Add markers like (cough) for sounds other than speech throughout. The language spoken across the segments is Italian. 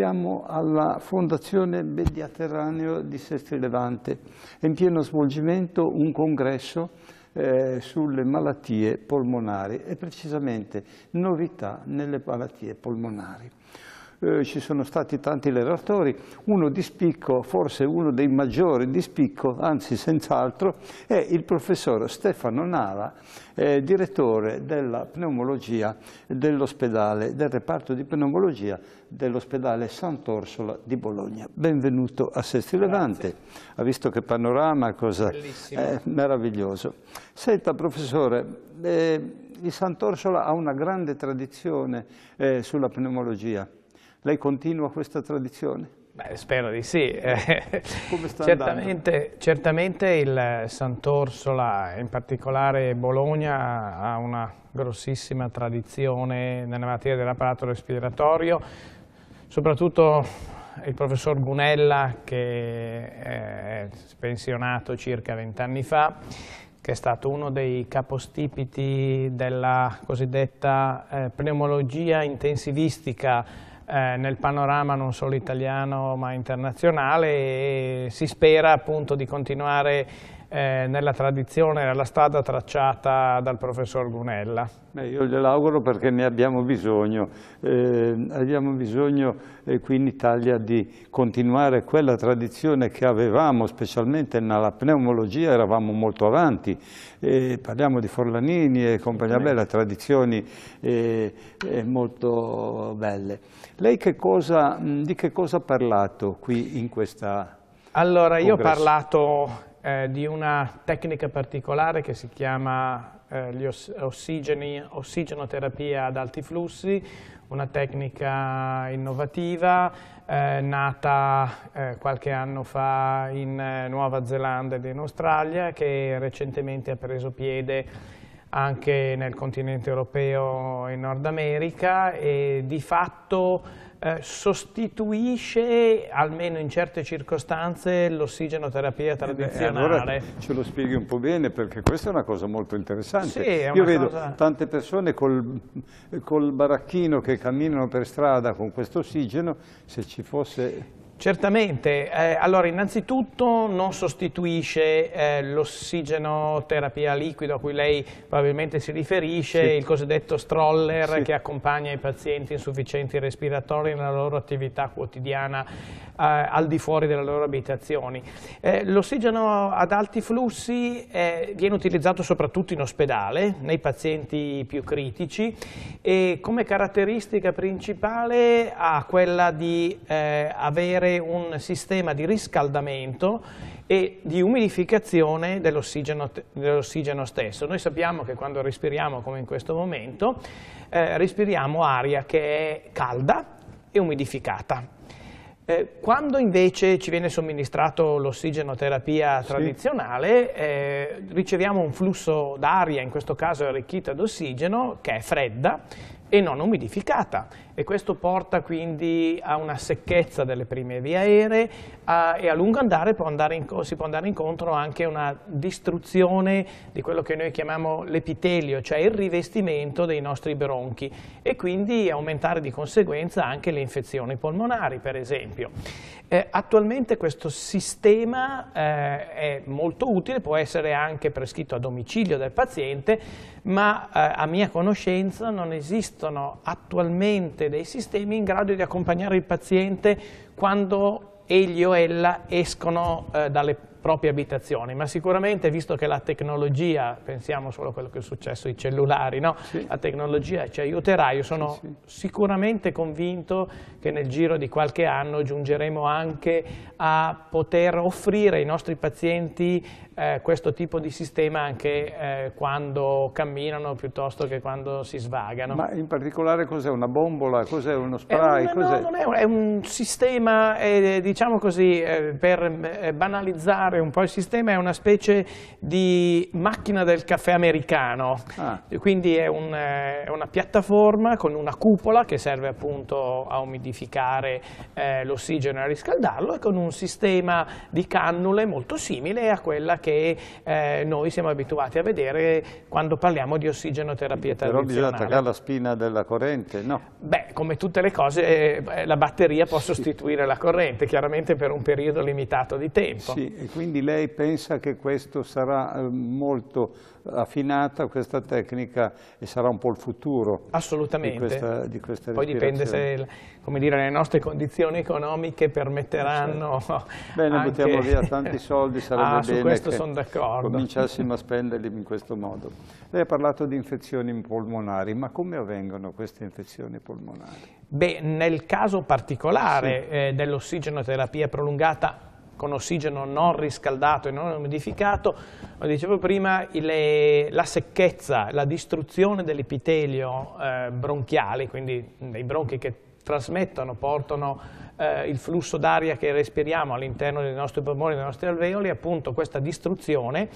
Siamo alla Fondazione Mediterraneo di Sestri Levante. È in pieno svolgimento un congresso eh, sulle malattie polmonari e precisamente novità nelle malattie polmonari. Eh, ci sono stati tanti levatori, uno di spicco, forse uno dei maggiori di spicco, anzi senz'altro, è il professor Stefano Nala, eh, direttore della pneumologia dell'ospedale, del reparto di pneumologia dell'ospedale Sant'Orsola di Bologna. Benvenuto a Sesti Levante, ha visto che panorama, cosa eh, meraviglioso. Senta professore, eh, il Sant'Orsola ha una grande tradizione eh, sulla pneumologia. Lei continua questa tradizione? Beh, spero di sì. Come sta (laughs) certamente, andando? certamente il Sant'Orsola, in particolare Bologna, ha una grossissima tradizione nella materia dell'apparato respiratorio, soprattutto il professor Gunella che eh, è pensionato circa vent'anni fa, che è stato uno dei capostipiti della cosiddetta eh, pneumologia intensivistica eh, nel panorama non solo italiano ma internazionale e si spera appunto di continuare eh, nella tradizione, nella strada tracciata dal professor Brunella? Beh, io gliel'auguro perché ne abbiamo bisogno. Eh, abbiamo bisogno eh, qui in Italia di continuare quella tradizione che avevamo, specialmente nella pneumologia eravamo molto avanti. Eh, parliamo di Forlanini e compagnia sì. bella, tradizioni eh, eh, molto belle. Lei che cosa, di che cosa ha parlato qui in questa... Allora, congresso? io ho parlato eh, di una tecnica particolare che si chiama eh, oss ossigeni, ossigenoterapia ad alti flussi, una tecnica innovativa eh, nata eh, qualche anno fa in eh, Nuova Zelanda ed in Australia che recentemente ha preso piede anche nel continente europeo e in Nord America e di fatto eh, sostituisce, almeno in certe circostanze, l'ossigenoterapia eh eh, tradizionale. Eh, allora ce lo spieghi un po' bene, perché questa è una cosa molto interessante. Sì, Io vedo tante persone col, col baracchino che camminano per strada con questo ossigeno, se ci fosse Certamente, eh, allora innanzitutto non sostituisce eh, l'ossigenoterapia liquido a cui lei probabilmente si riferisce, sì. il cosiddetto stroller sì. che accompagna i pazienti insufficienti respiratori nella loro attività quotidiana eh, al di fuori delle loro abitazioni. Eh, l'ossigeno ad alti flussi eh, viene utilizzato soprattutto in ospedale, nei pazienti più critici e come caratteristica principale ha quella di eh, avere sempre un sistema di riscaldamento e di umidificazione dell'ossigeno dell stesso. Noi sappiamo che quando respiriamo, come in questo momento, eh, respiriamo aria che è calda e umidificata. Eh, quando invece ci viene somministrato l'ossigenoterapia tradizionale, eh, riceviamo un flusso d'aria, in questo caso arricchita d'ossigeno, che è fredda, e non umidificata e questo porta quindi a una secchezza delle prime vie aeree a, e a lungo andare può andare in, si può andare incontro anche a una distruzione di quello che noi chiamiamo l'epitelio, cioè il rivestimento dei nostri bronchi e quindi aumentare di conseguenza anche le infezioni polmonari per esempio. Eh, attualmente questo sistema eh, è molto utile, può essere anche prescritto a domicilio del paziente ma eh, a mia conoscenza non esistono attualmente dei sistemi in grado di accompagnare il paziente quando egli o ella escono eh, dalle, proprie abitazioni, ma sicuramente visto che la tecnologia, pensiamo solo a quello che è successo ai cellulari, no? sì. la tecnologia ci aiuterà, io sono sì, sì. sicuramente convinto che nel giro di qualche anno giungeremo anche a poter offrire ai nostri pazienti eh, questo tipo di sistema anche eh, quando camminano piuttosto che quando si svagano. Ma in particolare cos'è una bombola, cos'è uno spray? È un, no, non È, un, è un, sistema, eh, diciamo così, eh, per eh, banalizzare spiegare un po' il sistema, è una specie di macchina del caffè americano, ah. quindi è, un, eh, è, una piattaforma con una cupola che serve appunto a umidificare eh, l'ossigeno e a riscaldarlo e con un sistema di cannule molto simile a quella che eh, noi siamo abituati a vedere quando parliamo di ossigenoterapia tradizionale. Però bisogna attaccare la spina della corrente, no? Beh, come tutte le cose, eh, la batteria può sostituire la corrente, chiaramente per un periodo limitato di tempo. Sì, quindi lei pensa che questo sarà eh, molto affinata questa tecnica e sarà un po' il futuro Assolutamente. di questa, di questa Poi dipende se dire, le nostre condizioni economiche permetteranno certo. (laughs) Bene, anche... buttiamo via tanti (laughs) soldi, sarebbe ah, bene questo sono cominciassimo a (laughs) spenderli in questo modo. Lei ha parlato di infezioni polmonari, ma come avvengono queste infezioni polmonari? Beh, nel caso particolare sì. eh, dell'ossigenoterapia prolungata con ossigeno non riscaldato e non umidificato, come dicevo prima, le, la secchezza, la distruzione dell'epitelio eh, bronchiale, quindi dei bronchi che trasmettono, portano eh, il flusso d'aria che respiriamo all'interno dei nostri polmoni, dei nostri alveoli, appunto questa distruzione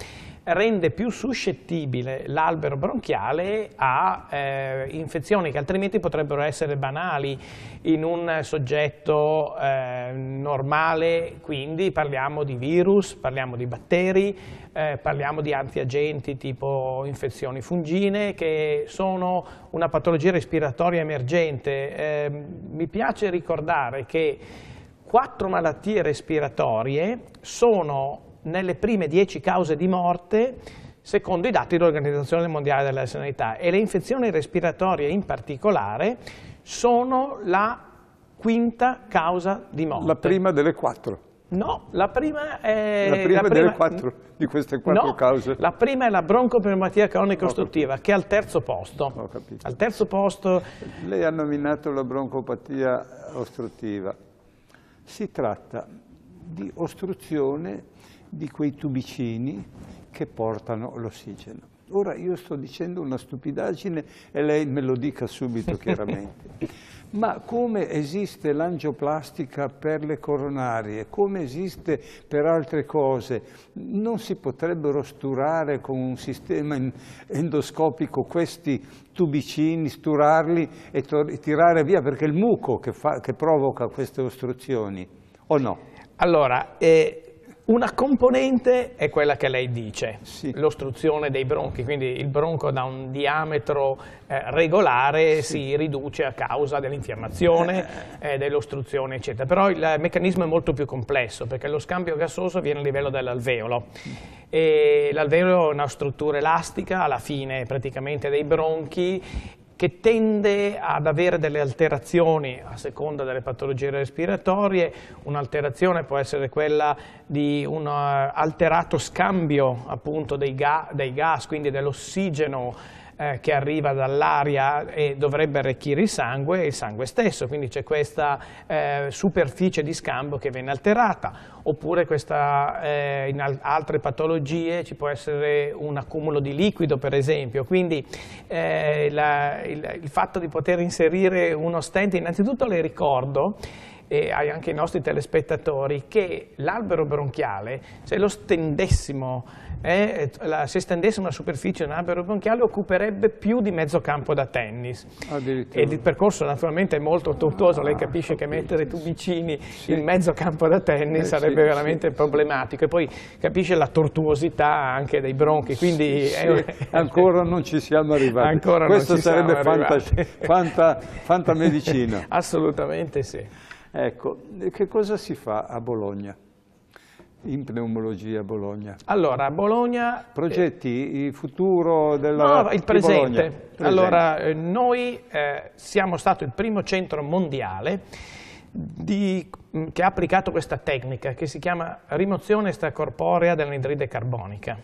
rende più suscettibile l'albero bronchiale a eh, infezioni che altrimenti potrebbero essere banali in un soggetto eh, normale, quindi parliamo di virus, parliamo di batteri, eh, parliamo di antiagenti tipo infezioni fungine che sono una patologia respiratoria emergente. Ehm, mi piace ricordare che quattro malattie respiratorie sono nelle prime 10 cause di morte secondo i dati dell'Organizzazione Mondiale della Sanità e le infezioni respiratorie in particolare sono la quinta causa di morte. La prima delle quattro. No, la prima è... La prima, la prima... delle quattro, di queste quattro no, cause. la prima è la broncopneumatia cronica ostruttiva che è al terzo posto. Ho capito. Al terzo posto... Lei ha nominato la broncopatia ostruttiva. Si tratta di ostruzione di quei tubicini che portano l'ossigeno. Ora io sto dicendo una stupidaggine e lei me lo dica subito (laughs) chiaramente. Ma come esiste l'angioplastica per le coronarie, come esiste per altre cose, non si potrebbero sturare con un sistema endoscopico questi tubicini, sturarli e tirare via perché è il muco che, fa, che provoca queste ostruzioni, o no? Allora, eh, una componente è quella che lei dice, sì. l'ostruzione dei bronchi, quindi il bronco da un diametro eh, regolare sì. si riduce a causa dell'infiammazione, eh, eh dell'ostruzione eccetera. Però il meccanismo è molto più complesso perché lo scambio gassoso viene a livello dell'alveolo. e L'alveolo è una struttura elastica alla fine praticamente dei bronchi che tende ad avere delle alterazioni a seconda delle patologie respiratorie, un'alterazione può essere quella di un eh, alterato scambio appunto dei, ga dei gas, quindi dell'ossigeno eh, che arriva dall'aria e dovrebbe arricchire il sangue e il sangue stesso, quindi c'è questa eh, superficie di scambio che viene alterata, oppure questa, eh, in al altre patologie ci può essere un accumulo di liquido per esempio, quindi eh, la, il, il fatto di poter inserire uno stent innanzitutto le ricordo e anche ai nostri telespettatori che l'albero bronchiale, se cioè lo stendessimo, eh, la, se stendessimo la superficie di un albero bronchiale, occuperebbe più di mezzo campo da tennis. E il percorso naturalmente è molto tortuoso, ah, lei capisce che mettere tubicini sì. il mezzo campo da tennis eh, sarebbe sì, veramente sì. problematico. E poi capisce la tortuosità anche dei bronchi, quindi... È... (laughs) ancora non ci siamo arrivati. Ancora Questo sarebbe fanta, fanta, fantamedicina. (laughs) Assolutamente sì. Ecco, che cosa si fa a Bologna? in pneumologia a Bologna? Allora, a Bologna... Progetti, eh, il futuro della No, il presente. presente. Allora, eh, noi eh, siamo stato il primo centro mondiale di, mm, che ha applicato questa tecnica che si chiama rimozione extracorporea dell'anidride carbonica.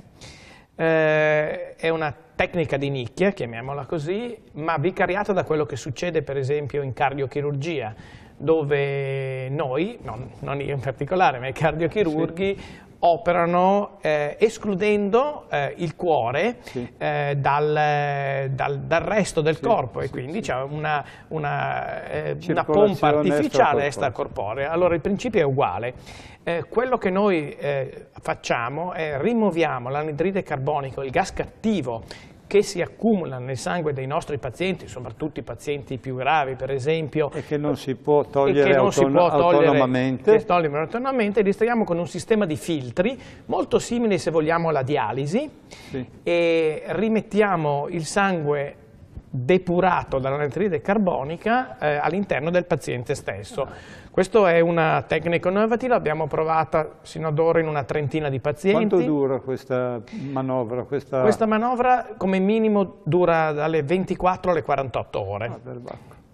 Eh, è una tecnica di nicchia, chiamiamola così, ma vicariata da quello che succede per esempio in cardiochirurgia dove noi, non, non io in particolare, ma i cardiochirurghi, sì. operano eh, escludendo eh, il cuore sì. eh, dal, dal, dal, resto del sì, corpo e quindi c'è una, una, eh, una, pompa artificiale extracorporea. Allora il principio è uguale. Eh, quello che noi eh, facciamo è rimuoviamo l'anidride carbonico, il gas cattivo che si accumulano nel sangue dei nostri pazienti, soprattutto i pazienti più gravi per esempio. E che non si può togliere, autonom si può togliere autonomamente. Togliere autonomamente, li estraiamo con un sistema di filtri molto simile se vogliamo alla dialisi sì. e rimettiamo il sangue depurato dall'anidride carbonica eh, all'interno del paziente stesso. Questa è una tecnica innovativa, l'abbiamo provata sino ad ora in una trentina di pazienti. Quanto dura questa manovra? Questa, questa manovra come minimo dura dalle 24 alle 48 ore. Ah,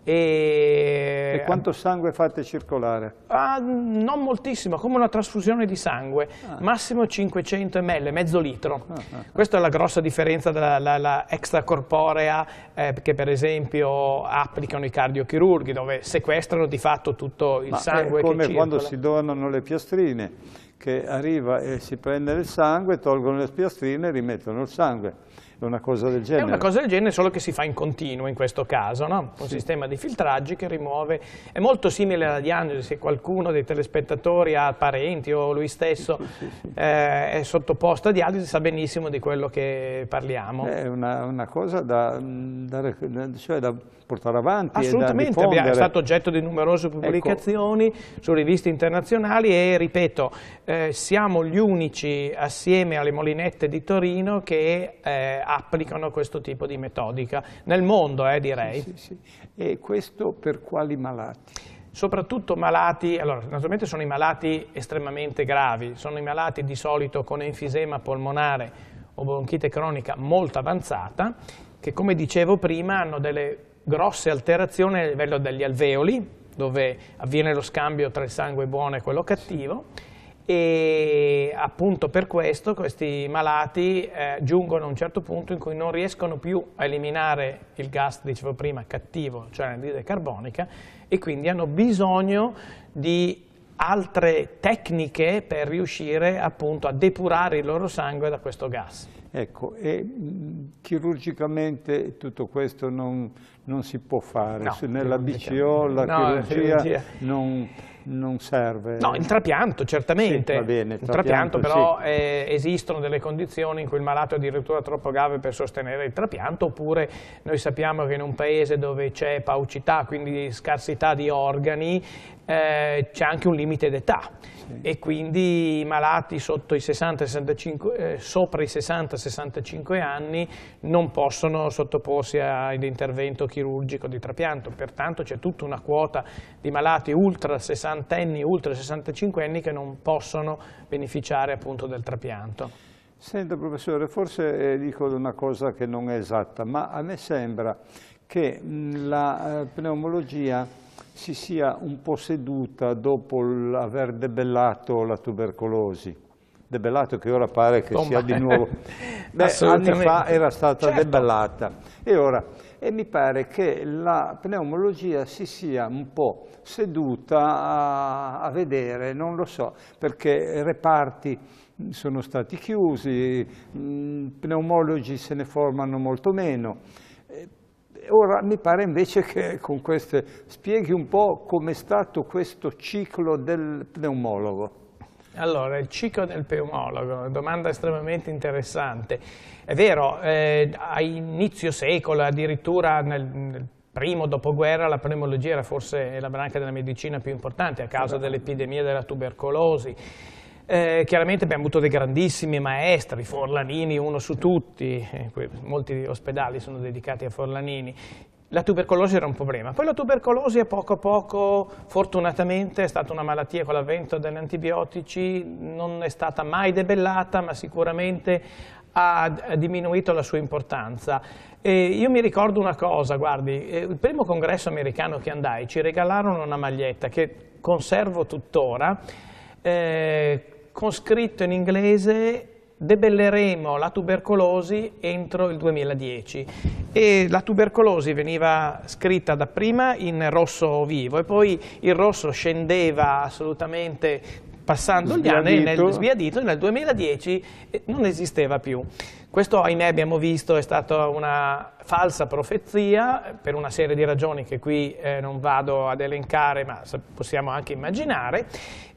e... e, quanto sangue fate circolare? Ah, non moltissimo, come una trasfusione di sangue, ah. massimo 500 ml, mezzo litro. Ah, ah, ah, Questa è la grossa differenza dalla extracorporea eh, che per esempio applicano i cardiochirurghi dove sequestrano di fatto tutto il Ma sangue. È come quando si donano le piastrine, che arriva e si prende il sangue, tolgono le piastrine e rimettono il sangue una cosa del genere. È una cosa del genere, solo che si fa in continuo in questo caso, no? un sì. sistema di filtraggi che rimuove, è molto simile alla diagnosi, se qualcuno dei telespettatori ha parenti o lui stesso eh, è sottoposto a dialisi sa benissimo di quello che parliamo. È una, una cosa da, da, cioè da, portare avanti Assolutamente, è stato oggetto di numerose ecco. pubblicazioni ecco. su riviste internazionali e ripeto, eh, siamo gli unici assieme alle Molinette di Torino che eh, applicano questo tipo di metodica, nel mondo eh, direi. Sì, sì, sì. E questo per quali malati? soprattutto malati, allora naturalmente sono i malati estremamente gravi, sono i malati di solito con enfisema polmonare o bronchite cronica molto avanzata, che come dicevo prima hanno delle grosse alterazioni a livello degli alveoli, dove avviene lo scambio tra il sangue buono e quello cattivo, e appunto per questo questi malati eh, giungono a un certo punto in cui non riescono più a eliminare il gas, dicevo prima, cattivo, cioè l'anidride carbonica e quindi hanno bisogno di altre tecniche per riuscire appunto a depurare il loro sangue da questo gas. Ecco, e mm, chirurgicamente tutto questo non, non si può fare, no, nella BCO la no, chirurgia, chirurgia non non serve. No, il trapianto certamente, sì, va bene, il trapianto, trapianto però sì. eh, esistono delle condizioni in cui il malato è addirittura troppo grave per sostenere il trapianto oppure noi sappiamo che in un paese dove c'è paucità, quindi scarsità di organi, eh, c'è anche un limite d'età e quindi i malati i 60, 65, eh, sopra i 60-65 anni non possono sottoporsi ad intervento chirurgico di trapianto, pertanto c'è tutta una quota di malati ultra 60 anni, ultra 65 anni che non possono beneficiare appunto del trapianto. Senta professore, forse eh, dico una cosa che non è esatta, ma a me sembra che la eh, pneumologia si sia un po' seduta dopo aver debellato la tubercolosi. Debellato che ora pare che oh, sia di nuovo... (laughs) Beh, anni fa era stata certo. debellata. E ora, e mi pare che la pneumologia si sia un po' seduta a, a, vedere, non lo so, perché reparti sono stati chiusi, mm, pneumologi se ne formano molto meno. Ora mi pare invece che con queste spieghi un po' com'è stato questo ciclo del pneumologo. Allora, il ciclo del pneumologo, una domanda estremamente interessante. È vero, eh, a inizio secolo, addirittura nel, nel primo dopoguerra la pneumologia era forse la branca della medicina più importante a causa dell'epidemia della tubercolosi eh, chiaramente abbiamo avuto dei grandissimi maestri, Forlanini uno su tutti, eh, molti ospedali sono dedicati a Forlanini. La tubercolosi era un problema, poi la tubercolosi a poco a poco, fortunatamente, è stata una malattia con l'avvento degli antibiotici, non è stata mai debellata, ma sicuramente ha diminuito la sua importanza. E io mi ricordo una cosa, guardi, eh, il primo congresso americano che andai ci regalarono una maglietta che conservo tuttora, eh, con scritto in inglese debelleremo la tubercolosi entro il 2010 e la tubercolosi veniva scritta dapprima in rosso vivo e poi il rosso scendeva assolutamente passando sbiadito. gli anni nel, sbiadito nel 2010 non esisteva più questo ahimè abbiamo visto è stata una falsa profezia per una serie di ragioni che qui eh, non vado ad elencare ma possiamo anche immaginare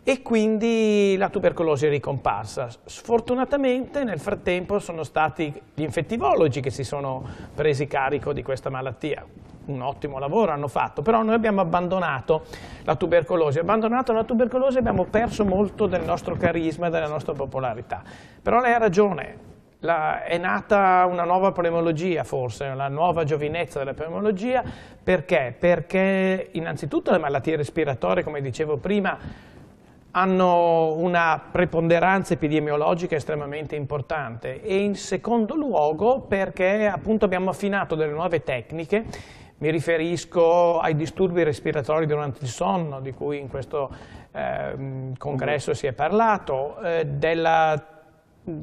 e quindi la tubercolosi è ricomparsa. Sfortunatamente nel frattempo sono stati gli infettivologi che si sono presi carico di questa malattia, un ottimo lavoro hanno fatto, però noi abbiamo abbandonato la tubercolosi, abbandonato la tubercolosi abbiamo perso molto del nostro carisma e della nostra popolarità, però lei ha ragione. La, è nata una nuova polemologia forse, la nuova giovinezza della polemologia, perché? Perché innanzitutto le malattie respiratorie, come dicevo prima, hanno una preponderanza epidemiologica estremamente importante e in secondo luogo perché appunto abbiamo affinato delle nuove tecniche mi riferisco ai disturbi respiratori durante il sonno, di cui in questo eh, congresso si è parlato, eh, della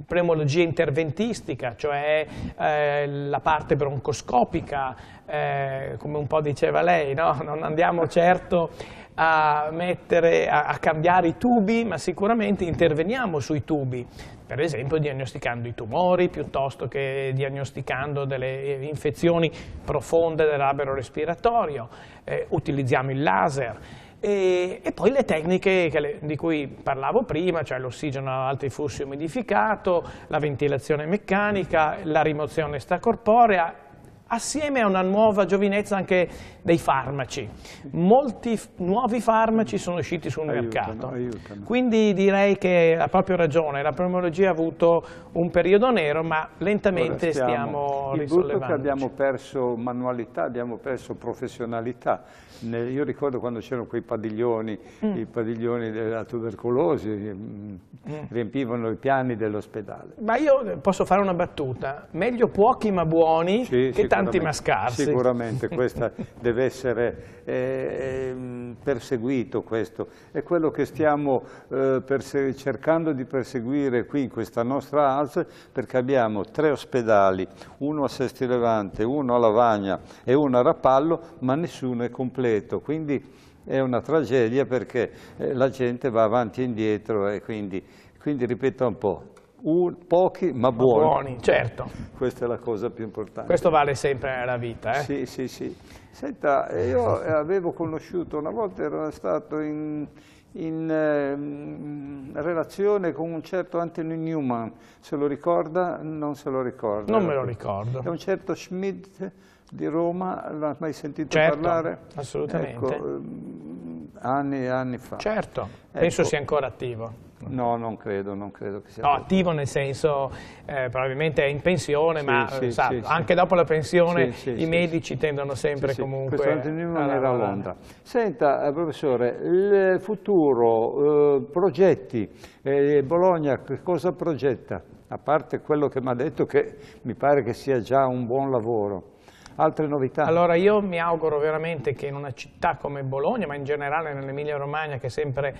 premologia interventistica, cioè eh, la parte broncoscopica, eh, come un po' diceva lei, no? non andiamo certo a, mettere, a, a cambiare i tubi, ma sicuramente interveniamo sui tubi, per esempio diagnosticando i tumori piuttosto che diagnosticando delle eh, infezioni profonde dell'albero respiratorio, eh, utilizziamo il laser. E, e, poi le tecniche le, di cui parlavo prima, cioè l'ossigeno ad alti flussi umidificato, la ventilazione meccanica, la rimozione extracorporea assieme a una nuova giovinezza anche dei farmaci. Molti nuovi farmaci sono usciti sul aiutano, mercato, aiutano. quindi direi che ha proprio ragione, la pneumologia ha avuto un periodo nero, ma lentamente stiamo, stiamo risollevandoci. abbiamo perso manualità, abbiamo perso professionalità. Io ricordo quando c'erano quei padiglioni, mm. i padiglioni della tubercolosi, mm, mm. riempivano i piani dell'ospedale. Ma io posso fare una battuta, meglio pochi ma buoni sì, che tanti ma scarsi. Sicuramente, questo (laughs) deve essere eh, perseguito questo. È quello che stiamo eh, cercando di perseguire qui in questa nostra ASL perché abbiamo tre ospedali, uno a Sesti Levante, uno a Lavagna e uno a Rapallo, ma nessuno è completo. Quindi è una tragedia perché eh, la gente va avanti e indietro e quindi, quindi ripeto un po', un, pochi ma, ma buoni. buoni. certo. Questa è la cosa più importante. Questo vale sempre nella vita, eh? Sì, sì, sì. Senta, eh, io eh, avevo conosciuto, una volta ero stato in, in eh, relazione con un certo Anthony Newman, se lo ricorda? Non se lo ricorda. Non me lo ricordo. È un certo Schmidt di Roma, l'ha mai sentito certo, parlare? assolutamente. Ecco, ehm, anni e anni fa. Certo, ecco. penso ecco. sia ancora attivo. No, non credo, non credo che sia. No, attivo nel senso, eh, probabilmente è in pensione, sì, ma sì, eh, sa, sì, anche dopo la pensione i medici tendono sempre comunque. Questo continuo era a Londra. Senta, eh, professore, il futuro, eh, progetti, eh, Bologna che cosa progetta? A parte quello che mi ha detto che mi pare che sia già un buon lavoro altre novità? Allora io mi auguro veramente che in una città come Bologna, ma in generale nell'Emilia Romagna che sempre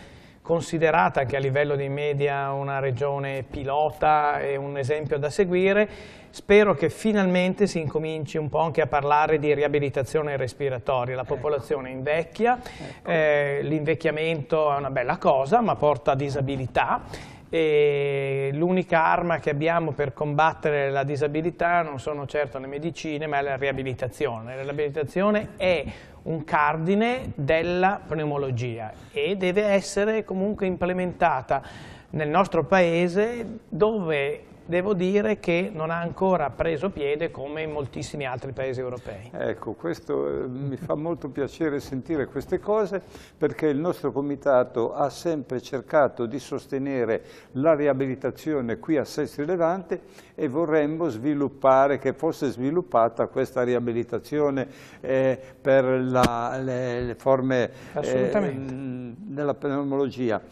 considerata anche a livello di media una regione pilota e un esempio da seguire. Spero che finalmente si incominci un po' anche a parlare di riabilitazione respiratoria. La ecco. popolazione ecco. invecchia, ecco. eh, l'invecchiamento è una bella cosa ma porta a disabilità e l'unica arma che abbiamo per combattere la disabilità non sono certo le medicine ma è la riabilitazione. La riabilitazione è un cardine della pneumologia e deve essere comunque implementata nel nostro paese dove devo dire che non ha ancora preso piede come in moltissimi altri paesi europei. Ecco, questo eh, mi fa molto piacere sentire queste cose perché il nostro comitato ha sempre cercato di sostenere la riabilitazione qui a Sestri Levante e vorremmo sviluppare, che fosse sviluppata questa riabilitazione eh, per la, le, le, forme eh, della pneumologia.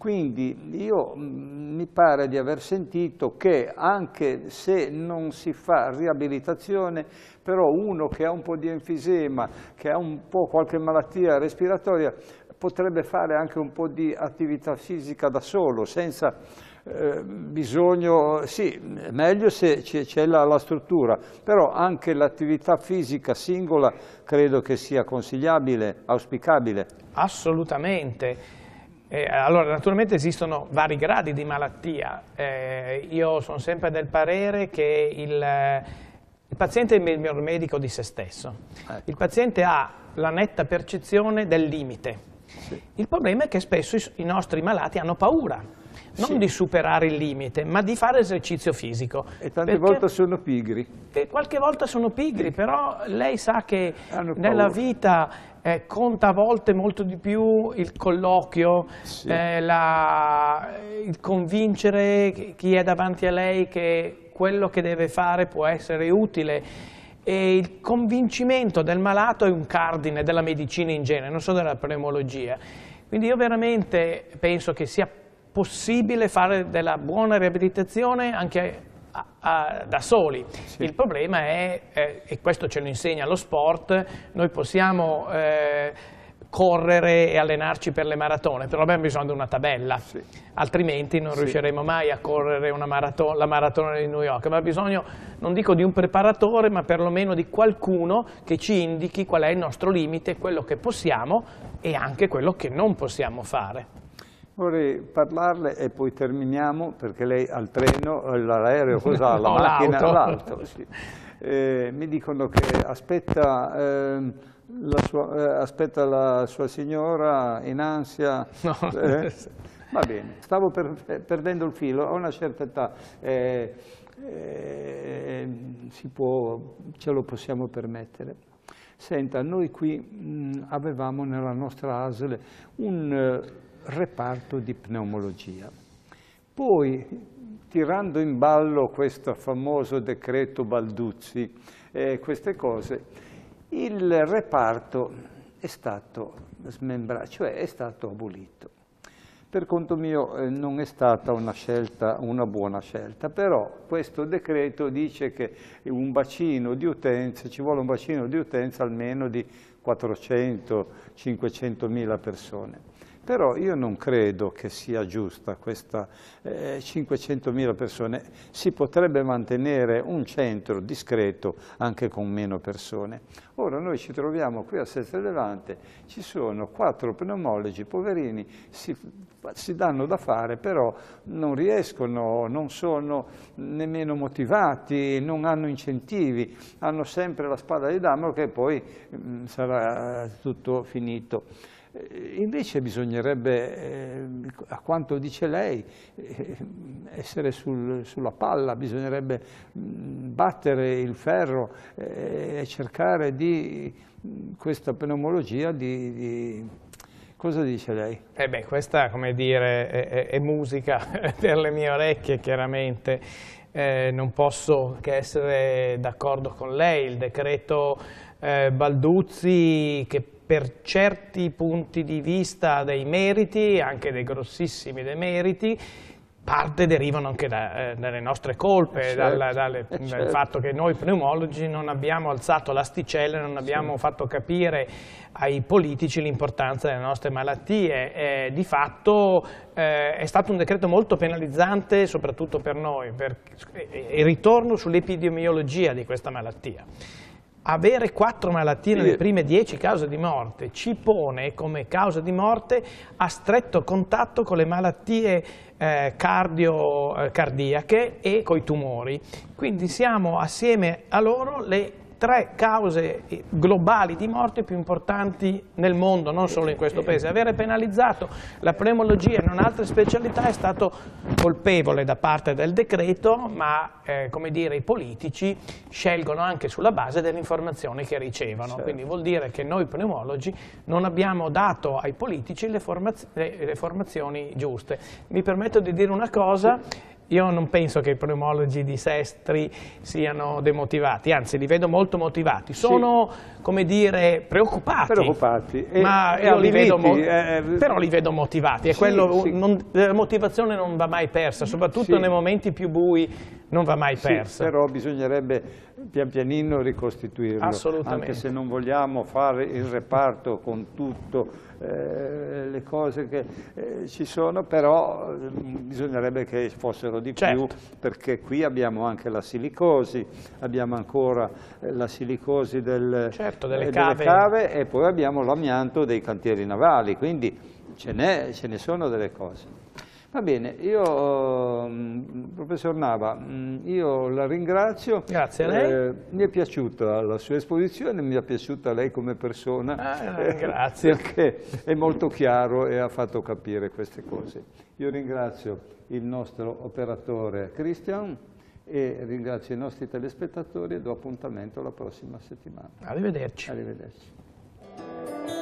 Quindi io mm, mi pare di aver sentito che anche se non si fa riabilitazione, però uno che ha un po' di enfisema, che ha un po' qualche malattia respiratoria, potrebbe fare anche un po' di attività fisica da solo, senza eh, bisogno, sì, meglio se c'è la, la, struttura, però anche l'attività fisica singola credo che sia consigliabile, auspicabile. Assolutamente. Eh, allora, naturalmente esistono vari gradi di malattia. Eh, io sono sempre del parere che il, il, paziente è il miglior medico di se stesso. Ecco. Il paziente ha la netta percezione del limite. Sì. Il problema è che spesso i, i nostri malati hanno paura non sì. di superare il limite, ma di fare esercizio fisico. E tante volte sono pigri. E qualche volta sono pigri, però lei sa che nella vita eh, conta a volte molto di più il colloquio, sì. eh, la, il convincere chi è davanti a lei che quello che deve fare può essere utile e il convincimento del malato è un cardine della medicina in genere, non solo della pneumologia. Quindi io veramente penso che sia possibile fare della buona riabilitazione anche a, a, da soli. Sì. Il problema è, eh, e questo ce lo insegna lo sport, noi possiamo eh, correre e allenarci per le maratone, però abbiamo bisogno di una tabella, sì. altrimenti non sì. riusciremo mai a correre marato la maratona di New York. Abbiamo bisogno, non dico di un preparatore, ma perlomeno di qualcuno che ci indichi qual è il nostro limite, quello che possiamo e anche quello che non possiamo fare vorrei parlarle e poi terminiamo perché lei ha il treno, l'aereo, (laughs) cos'ha? La no, macchina, l'auto. Sì. Eh, mi dicono che aspetta, eh, la sua, eh, aspetta, la sua, signora in ansia. No. Eh? va bene, stavo per, perdendo il filo, a una certa età. eh, eh si Può, ce lo possiamo permettere. Senta, noi qui mh, mm, avevamo nella nostra ASL un eh, reparto di pneumologia. Poi, tirando in ballo questo famoso decreto Balduzzi, eh, queste cose, il reparto è stato smembrato, cioè è stato abolito. Per conto mio eh, non è stata una, scelta, una buona scelta, però questo decreto dice che un bacino di utenza, ci vuole un bacino di utenza almeno di 400-500 mila persone. Però io non credo che sia giusta questa eh, 500.000 persone. Si potrebbe mantenere un centro discreto anche con meno persone. Ora noi ci troviamo qui a Sestre Levante, ci sono quattro pneumologi poverini, si, si danno da fare, però non riescono, non sono nemmeno motivati, non hanno incentivi, hanno sempre la spada di Damocle che poi mh, mm, sarà tutto finito. Eh, invece bisognerebbe, eh, a quanto dice lei, eh, essere sul, sulla palla, bisognerebbe battere il ferro e cercare di questa pneumologia di, di Cosa dice lei? Eh beh, questa come dire, è, è musica (laughs) per le mie orecchie chiaramente, eh, non posso che essere d'accordo con lei, il decreto eh, Balduzzi che per certi punti di vista dei meriti, anche dei grossissimi demeriti, parte derivano anche da, eh, dalle nostre colpe, eh, certo, dalla, dalle, (laughs) eh, certo. dal fatto che noi pneumologi non abbiamo alzato l'asticella, non abbiamo sì. fatto capire ai politici l'importanza delle nostre malattie. Eh, di fatto eh, è stato un decreto molto penalizzante soprattutto per noi, per, e ritorno sull'epidemiologia di questa malattia avere quattro malattie nelle prime dieci cause di morte ci pone come causa di morte a stretto contatto con le malattie eh, cardio, eh, cardiache e coi tumori. Quindi siamo assieme a loro le tre cause globali di morte più importanti nel mondo, non solo in questo paese. Avere penalizzato la pneumologia e non altre specialità è stato colpevole da parte del decreto, ma eh, come dire, i politici scelgono anche sulla base delle informazioni che ricevono. Certo. Quindi vuol dire che noi pneumologi non abbiamo dato ai politici le, formaz le, le formazioni giuste. Mi permetto di dire una cosa io non penso che i pneumologi di Sestri siano demotivati, anzi li vedo molto motivati. Sono, sì. come dire, preoccupati, preoccupati. E, ma e li vedo, eh, eh, però li vedo motivati. Sì, quello, sì. Non, la motivazione non va mai persa, soprattutto nei momenti più bui non va mai persa. Sì, però bisognerebbe pian pianino ricostituirlo. Assolutamente. Anche se non vogliamo fare il reparto con tutte eh, le cose che eh, ci sono, però mm, bisognerebbe che fossero di certo. più, perché qui abbiamo anche la silicosi, abbiamo ancora eh, la silicosi del, certo, delle, eh, cave. delle cave e poi abbiamo l'amianto dei cantieri navali, quindi ce, ce ne sono delle cose. Va bene, io, mm, professor Nava, mm, io la ringrazio. Grazie a lei. Eh, mi è piaciuta la sua esposizione, mi è piaciuta lei come persona. Ah, (laughs) grazie. Perché è molto chiaro e ha fatto capire queste cose. Io ringrazio il nostro operatore Christian e ringrazio i nostri telespettatori e do appuntamento la prossima settimana. Arrivederci. Arrivederci.